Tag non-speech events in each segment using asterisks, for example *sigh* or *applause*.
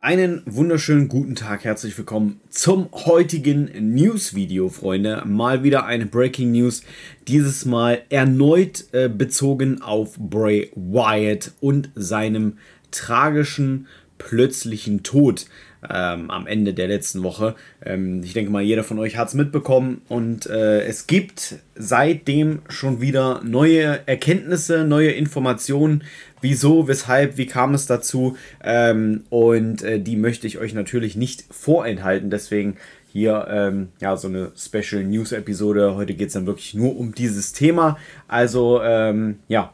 Einen wunderschönen guten Tag, herzlich willkommen zum heutigen News-Video, Freunde. Mal wieder eine Breaking News, dieses Mal erneut äh, bezogen auf Bray Wyatt und seinem tragischen plötzlichen Tod ähm, am Ende der letzten Woche. Ähm, ich denke mal, jeder von euch hat es mitbekommen und äh, es gibt seitdem schon wieder neue Erkenntnisse, neue Informationen, wieso, weshalb, wie kam es dazu ähm, und äh, die möchte ich euch natürlich nicht vorenthalten, deswegen hier ähm, ja so eine Special News Episode. Heute geht es dann wirklich nur um dieses Thema. Also ähm, ja,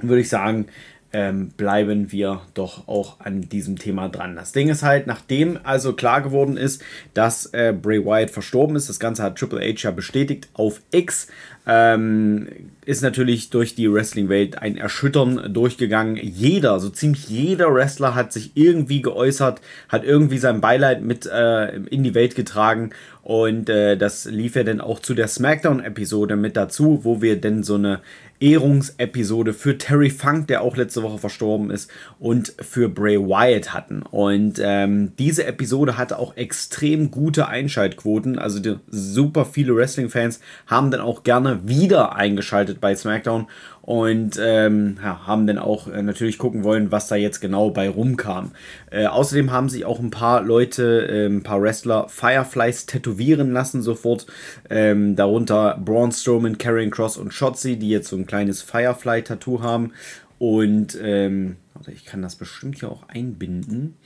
würde ich sagen, ähm, bleiben wir doch auch an diesem Thema dran. Das Ding ist halt, nachdem also klar geworden ist, dass äh, Bray Wyatt verstorben ist, das Ganze hat Triple H ja bestätigt auf X, ähm, ist natürlich durch die Wrestling-Welt ein Erschüttern durchgegangen. Jeder, so ziemlich jeder Wrestler hat sich irgendwie geäußert, hat irgendwie sein Beileid mit äh, in die Welt getragen und äh, das lief ja dann auch zu der SmackDown-Episode mit dazu, wo wir denn so eine Ehrungsepisode für Terry Funk, der auch letzte Woche verstorben ist, und für Bray Wyatt hatten. Und ähm, diese Episode hatte auch extrem gute Einschaltquoten. Also super viele Wrestling-Fans haben dann auch gerne wieder eingeschaltet bei SmackDown und ähm, ja, haben dann auch äh, natürlich gucken wollen, was da jetzt genau bei rumkam. Äh, außerdem haben sich auch ein paar Leute, äh, ein paar Wrestler Fireflies tätowieren lassen sofort. Ähm, darunter Braun Strowman, Karrion Cross und Shotzi, die jetzt so ein kleines Firefly-Tattoo haben. Und ähm, ich kann das bestimmt hier auch einbinden.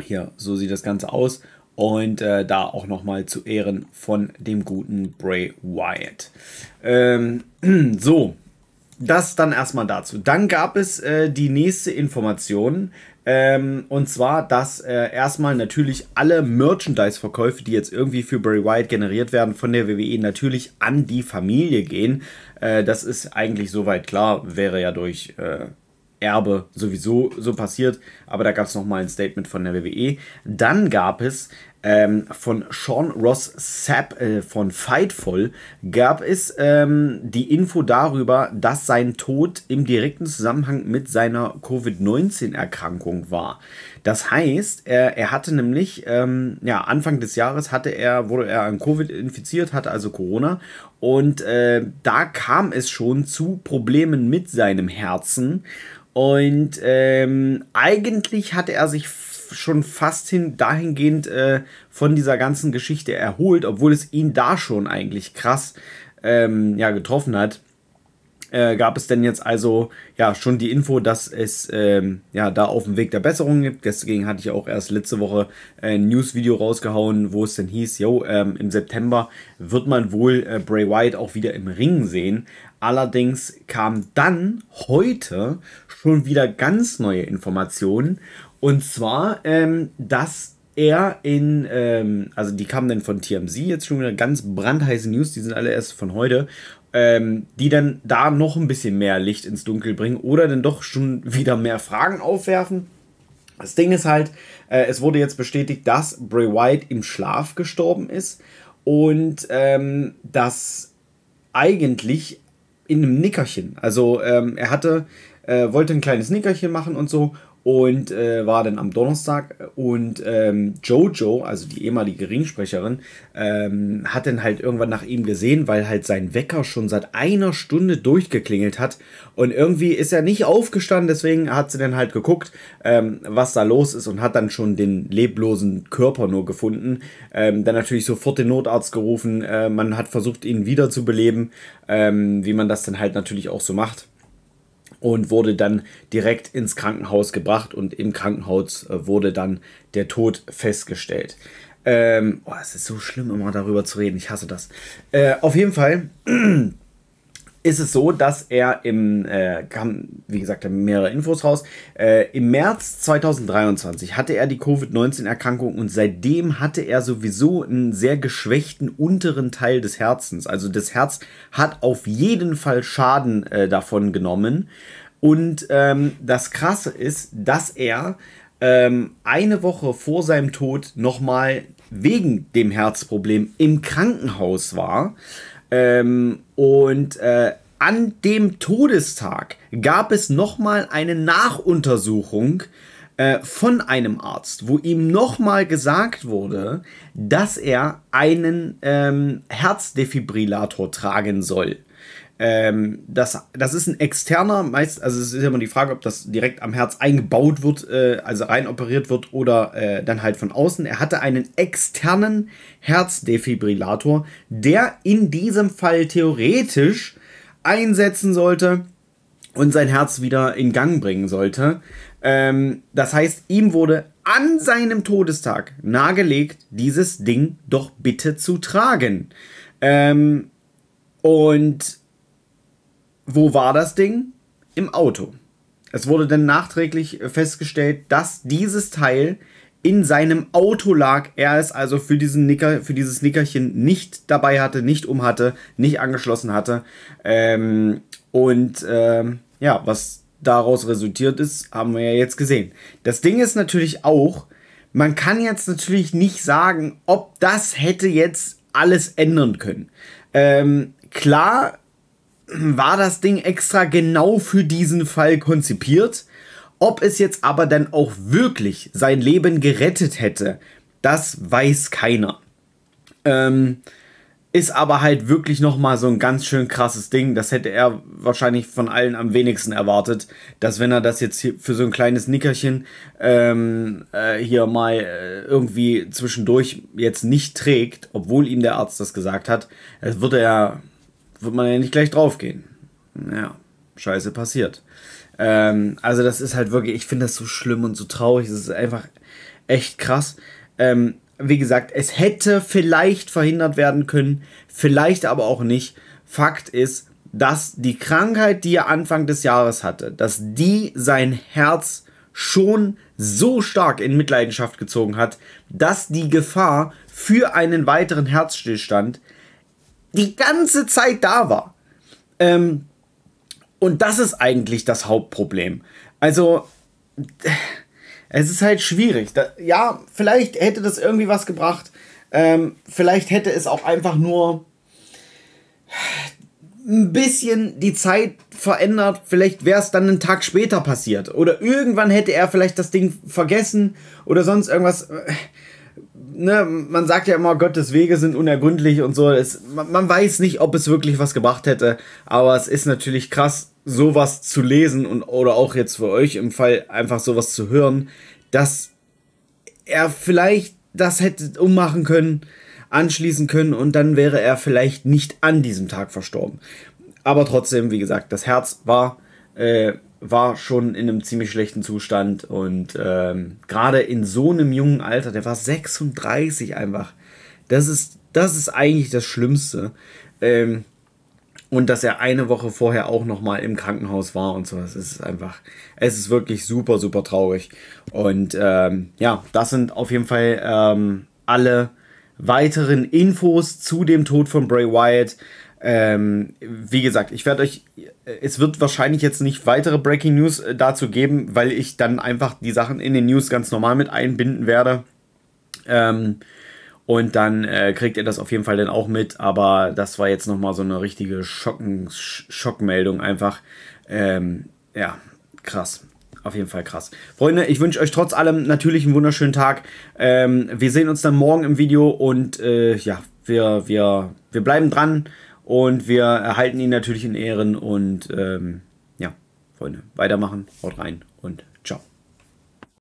Hier, so sieht das Ganze aus. Und äh, da auch nochmal zu Ehren von dem guten Bray Wyatt. Ähm, *clears throat* so, das dann erstmal dazu. Dann gab es äh, die nächste Information. Ähm, und zwar, dass äh, erstmal natürlich alle Merchandise-Verkäufe, die jetzt irgendwie für Barry White generiert werden von der WWE, natürlich an die Familie gehen. Äh, das ist eigentlich soweit klar, wäre ja durch äh, Erbe sowieso so passiert. Aber da gab es nochmal ein Statement von der WWE. Dann gab es ähm, von Sean Ross Sapp äh, von Fightful gab es ähm, die Info darüber, dass sein Tod im direkten Zusammenhang mit seiner Covid-19-Erkrankung war. Das heißt, er, er hatte nämlich, ähm, ja, Anfang des Jahres hatte er, wurde er an Covid infiziert, hatte also Corona und äh, da kam es schon zu Problemen mit seinem Herzen. Und ähm, eigentlich hatte er sich schon fast hin, dahingehend äh, von dieser ganzen Geschichte erholt, obwohl es ihn da schon eigentlich krass ähm, ja, getroffen hat. Äh, gab es denn jetzt also ja schon die Info, dass es ähm, ja da auf dem Weg der Besserung gibt. Deswegen hatte ich auch erst letzte Woche ein News-Video rausgehauen, wo es denn hieß, yo, ähm, im September wird man wohl äh, Bray Wyatt auch wieder im Ring sehen. Allerdings kam dann heute schon wieder ganz neue Informationen und zwar, ähm, dass er in, ähm, also die kamen dann von TMZ, jetzt schon wieder ganz brandheiße News, die sind alle erst von heute, ähm, die dann da noch ein bisschen mehr Licht ins Dunkel bringen oder dann doch schon wieder mehr Fragen aufwerfen. Das Ding ist halt, äh, es wurde jetzt bestätigt, dass Bray White im Schlaf gestorben ist und ähm, dass eigentlich in einem Nickerchen, also ähm, er hatte, äh, wollte ein kleines Nickerchen machen und so und äh, war dann am Donnerstag äh, und ähm, Jojo, also die ehemalige Ringsprecherin, ähm, hat dann halt irgendwann nach ihm gesehen, weil halt sein Wecker schon seit einer Stunde durchgeklingelt hat und irgendwie ist er nicht aufgestanden, deswegen hat sie dann halt geguckt, ähm, was da los ist und hat dann schon den leblosen Körper nur gefunden, ähm, dann natürlich sofort den Notarzt gerufen, äh, man hat versucht ihn wiederzubeleben, ähm, wie man das dann halt natürlich auch so macht und wurde dann direkt ins Krankenhaus gebracht und im Krankenhaus äh, wurde dann der Tod festgestellt. Ähm, oh, es ist so schlimm, immer darüber zu reden. Ich hasse das. Äh, auf jeden Fall *clears throat* ist es so, dass er im, äh, kam, wie gesagt, mehrere Infos raus, äh, im März 2023 hatte er die Covid-19-Erkrankung und seitdem hatte er sowieso einen sehr geschwächten unteren Teil des Herzens. Also das Herz hat auf jeden Fall Schaden äh, davon genommen. Und ähm, das Krasse ist, dass er ähm, eine Woche vor seinem Tod nochmal wegen dem Herzproblem im Krankenhaus war ähm, und äh, an dem Todestag gab es nochmal eine Nachuntersuchung äh, von einem Arzt, wo ihm nochmal gesagt wurde, dass er einen ähm, Herzdefibrillator tragen soll. Ähm, das, das ist ein externer, meist, also es ist immer die Frage, ob das direkt am Herz eingebaut wird, äh, also rein operiert wird oder äh, dann halt von außen. Er hatte einen externen Herzdefibrillator, der in diesem Fall theoretisch einsetzen sollte und sein Herz wieder in Gang bringen sollte. Ähm, das heißt, ihm wurde an seinem Todestag nahegelegt, dieses Ding doch bitte zu tragen. Ähm, und wo war das Ding? Im Auto. Es wurde dann nachträglich äh, festgestellt, dass dieses Teil in seinem Auto lag, er es also für diesen Nicker, für dieses Nickerchen nicht dabei hatte, nicht um hatte, nicht angeschlossen hatte. Ähm, und ähm, ja, was daraus resultiert ist, haben wir ja jetzt gesehen. Das Ding ist natürlich auch, man kann jetzt natürlich nicht sagen, ob das hätte jetzt alles ändern können. Ähm, klar *clears throat* war das Ding extra genau für diesen Fall konzipiert. Ob es jetzt aber dann auch wirklich sein Leben gerettet hätte, das weiß keiner. Ähm, ist aber halt wirklich nochmal so ein ganz schön krasses Ding. Das hätte er wahrscheinlich von allen am wenigsten erwartet, dass wenn er das jetzt für so ein kleines Nickerchen ähm, äh, hier mal äh, irgendwie zwischendurch jetzt nicht trägt, obwohl ihm der Arzt das gesagt hat, es äh, würde er wird man ja nicht gleich draufgehen. Ja, scheiße passiert. Ähm, also das ist halt wirklich, ich finde das so schlimm und so traurig. Es ist einfach echt krass. Ähm, wie gesagt, es hätte vielleicht verhindert werden können, vielleicht aber auch nicht. Fakt ist, dass die Krankheit, die er Anfang des Jahres hatte, dass die sein Herz schon so stark in Mitleidenschaft gezogen hat, dass die Gefahr für einen weiteren Herzstillstand die ganze Zeit da war. Ähm, und das ist eigentlich das Hauptproblem. Also, äh, es ist halt schwierig. Da, ja, vielleicht hätte das irgendwie was gebracht. Ähm, vielleicht hätte es auch einfach nur ein bisschen die Zeit verändert. Vielleicht wäre es dann einen Tag später passiert. Oder irgendwann hätte er vielleicht das Ding vergessen oder sonst irgendwas. Äh, ne, man sagt ja immer, Gottes Wege sind unergründlich und so. Es, man, man, weiß nicht, ob es wirklich was gebracht hätte, aber es ist natürlich krass, sowas zu lesen und oder auch jetzt für euch im Fall einfach sowas zu hören, dass er vielleicht das hätte ummachen können, anschließen können und dann wäre er vielleicht nicht an diesem Tag verstorben. Aber trotzdem, wie gesagt, das Herz war äh, war schon in einem ziemlich schlechten Zustand und ähm, gerade in so einem jungen Alter, der war 36 einfach. Das ist, das ist eigentlich das Schlimmste. Ähm, und dass er eine Woche vorher auch nochmal im Krankenhaus war und so. das ist einfach, es ist wirklich super, super traurig. Und ähm, ja, das sind auf jeden Fall ähm, alle weiteren Infos zu dem Tod von Bray Wyatt ähm, wie gesagt, ich werde euch, äh, es wird wahrscheinlich jetzt nicht weitere Breaking News äh, dazu geben, weil ich dann einfach die Sachen in den News ganz normal mit einbinden werde. Ähm, und dann äh, kriegt ihr das auf jeden Fall dann auch mit, aber das war jetzt nochmal so eine richtige Schocken, Schockmeldung einfach. Ähm, ja, krass auf jeden Fall krass. Freunde, ich wünsche euch trotz allem natürlich einen wunderschönen Tag. Ähm, wir sehen uns dann morgen im Video und äh, ja, wir, wir, wir bleiben dran. Und wir erhalten ihn natürlich in Ehren und ähm, ja, Freunde, weitermachen, haut rein und ciao.